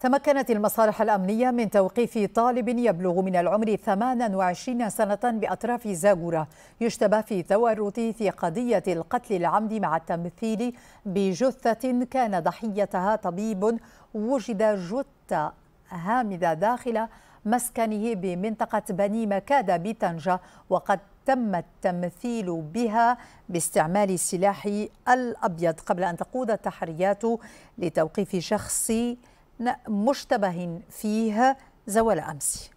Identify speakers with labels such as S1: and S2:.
S1: تمكنت المصالح الأمنية من توقيف طالب يبلغ من العمر 28 سنة بأطراف زاجورة يشتبه في تورط في قضية القتل العمد مع التمثيل بجثة كان ضحيتها طبيب وجد جثة هامدة داخل مسكنه بمنطقة بني مكادة بطنجة وقد تم التمثيل بها باستعمال السلاح الأبيض قبل أن تقود التحريات لتوقيف شخص مشتبه فيه زوال أمس